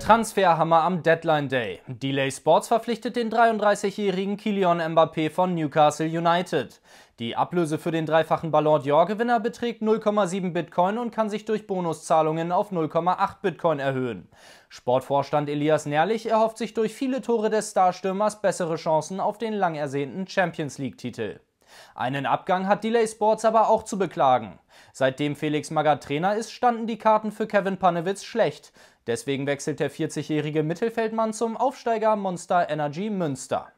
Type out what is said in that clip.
Transferhammer am Deadline Day. Delay Sports verpflichtet den 33-jährigen Kylian Mbappé von Newcastle United. Die Ablöse für den dreifachen Ballon d'Or-Gewinner beträgt 0,7 Bitcoin und kann sich durch Bonuszahlungen auf 0,8 Bitcoin erhöhen. Sportvorstand Elias Nährlich erhofft sich durch viele Tore des Starstürmers bessere Chancen auf den lang ersehnten Champions League-Titel. Einen Abgang hat Delay Sports aber auch zu beklagen. Seitdem Felix Magath Trainer ist, standen die Karten für Kevin Panewitz schlecht. Deswegen wechselt der 40-jährige Mittelfeldmann zum Aufsteiger Monster Energy Münster.